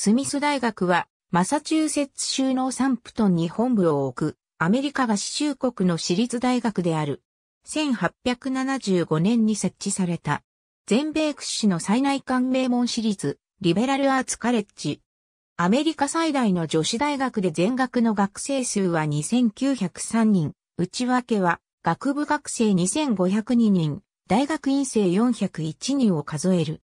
スミス大学は、マサチューセッツ州のサンプトンに本部を置く、アメリカ合衆国の私立大学である。1875年に設置された。全米屈指の最内観名門私立、リベラルアーツカレッジ。アメリカ最大の女子大学で全学の学生数は2903人。内訳は、学部学生2502人、大学院生401人を数える。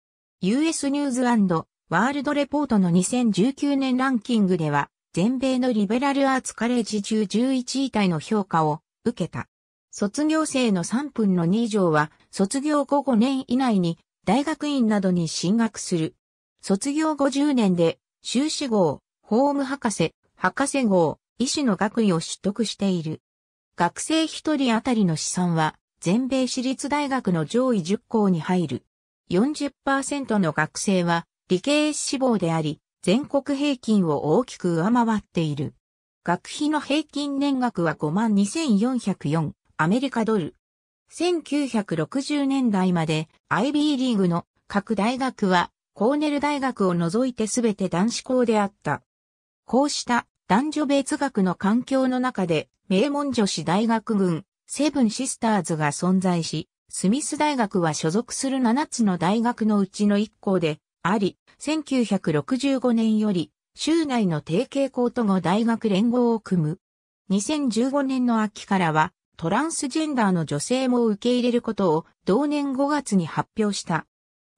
US ニューズワールドレポートの2019年ランキングでは、全米のリベラルアーツカレッジ中11位体の評価を受けた。卒業生の3分の2以上は、卒業後5年以内に大学院などに進学する。卒業後10年で修士号、法務博士、博士号、医師の学位を取得している。学生1人当たりの資産は、全米私立大学の上位10校に入る。40%の学生は、理系志望であり、全国平均を大きく上回っている。学費の平均年額は52,404アメリカドル。1960年代まで IB リーグの各大学はコーネル大学を除いてすべて男子校であった。こうした男女別学の環境の中で名門女子大学群セブンシスターズが存在し、スミス大学は所属する7つの大学のうちの1校であり、1965年より、州内の提携校との大学連合を組む。2015年の秋からは、トランスジェンダーの女性も受け入れることを同年5月に発表した。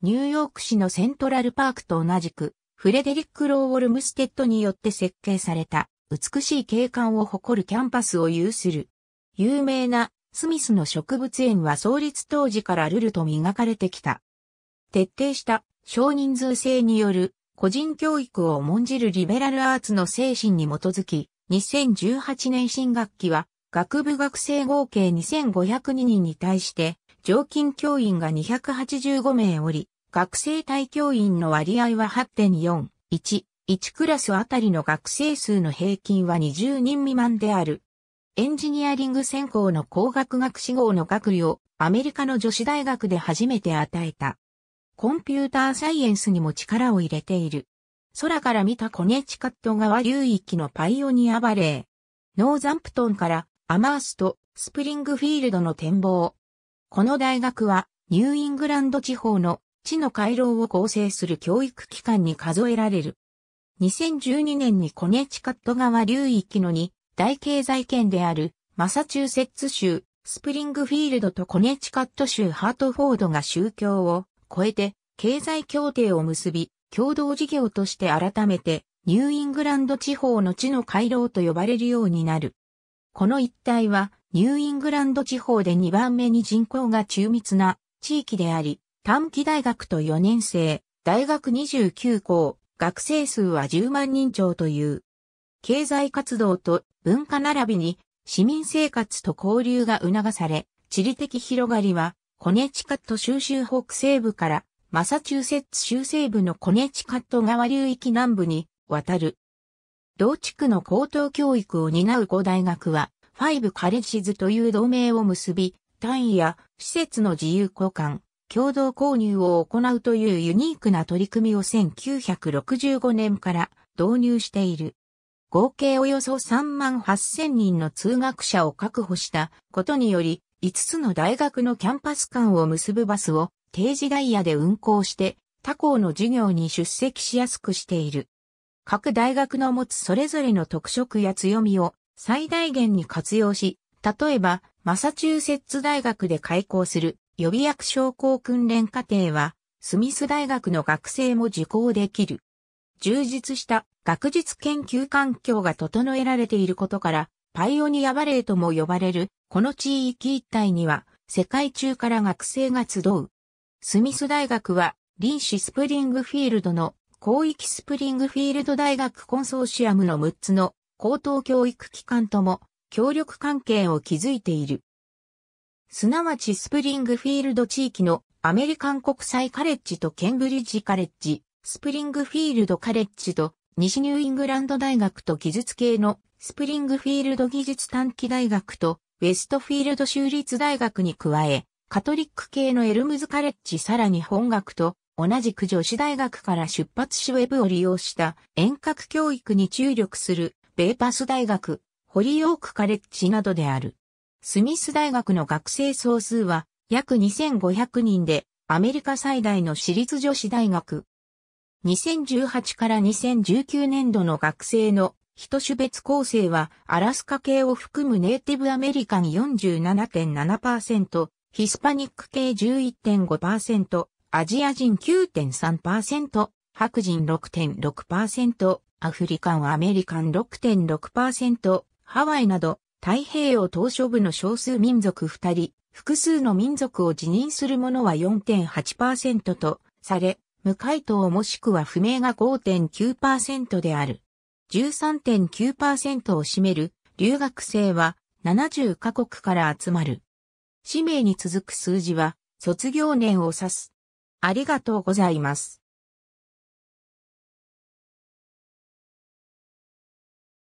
ニューヨーク市のセントラルパークと同じく、フレデリック・ローウォルムステッドによって設計された美しい景観を誇るキャンパスを有する。有名なスミスの植物園は創立当時からルルと磨かれてきた。徹底した少人数制による個人教育を重んじるリベラルアーツの精神に基づき、2018年新学期は、学部学生合計2502人に対して、常勤教員が285名おり、学生対教員の割合は8.4、1、1クラスあたりの学生数の平均は20人未満である。エンジニアリング専攻の工学学士号の学位をアメリカの女子大学で初めて与えた。コンピューターサイエンスにも力を入れている。空から見たコネチカット川流域のパイオニアバレー。ノーザンプトンからアマースト、スプリングフィールドの展望。この大学はニューイングランド地方の地の回廊を構成する教育機関に数えられる。2012年にコネチカット川流域の2大経済圏であるマサチューセッツ州、スプリングフィールドとコネチカット州ハートフォードが宗教を超えて経済協定を結び、共同事業として改めてニューイングランド地方の地の回廊と呼ばれるようになる。この一帯はニューイングランド地方で2番目に人口が中密な地域であり、短期大学と4年生、大学29校、学生数は10万人超という、経済活動と文化並びに市民生活と交流が促され、地理的広がりはコネチカット州州北西部からマサチューセッツ州西部のコネチカット川流域南部に渡る。同地区の高等教育を担う5大学は、ファイブカレッジズという同盟を結び、単位や施設の自由交換、共同購入を行うというユニークな取り組みを1965年から導入している。合計およそ3万8000人の通学者を確保したことにより、5つの大学のキャンパス間を結ぶバスを定時ダイヤで運行して他校の授業に出席しやすくしている。各大学の持つそれぞれの特色や強みを最大限に活用し、例えば、マサチューセッツ大学で開校する予備役商工訓練課程は、スミス大学の学生も受講できる。充実した学術研究環境が整えられていることから、パイオニアバレーとも呼ばれる、この地域一帯には、世界中から学生が集う。スミス大学は、臨市スプリングフィールドの広域スプリングフィールド大学コンソーシアムの6つの高等教育機関とも協力関係を築いている。すなわちスプリングフィールド地域のアメリカン国際カレッジとケンブリッジカレッジ、スプリングフィールドカレッジと西ニューイングランド大学と技術系のスプリングフィールド技術短期大学とウェストフィールド州立大学に加え、カトリック系のエルムズカレッジさらに本学と同じく女子大学から出発しウェブを利用した遠隔教育に注力するベーパス大学、ホリーオークカレッジなどである。スミス大学の学生総数は約2500人でアメリカ最大の私立女子大学。2018から2019年度の学生の人種別構成は、アラスカ系を含むネイティブアメリカン47.7%、ヒスパニック系11.5%、アジア人9.3%、白人6.6%、アフリカンアメリカン6.6%、ハワイなど、太平洋島嶼部の少数民族2人、複数の民族を辞任する者は4.8%とされ、無回答もしくは不明が5.9%である。13.9%を占める留学生は70カ国から集まる。氏名に続く数字は卒業年を指す。ありがとうございます。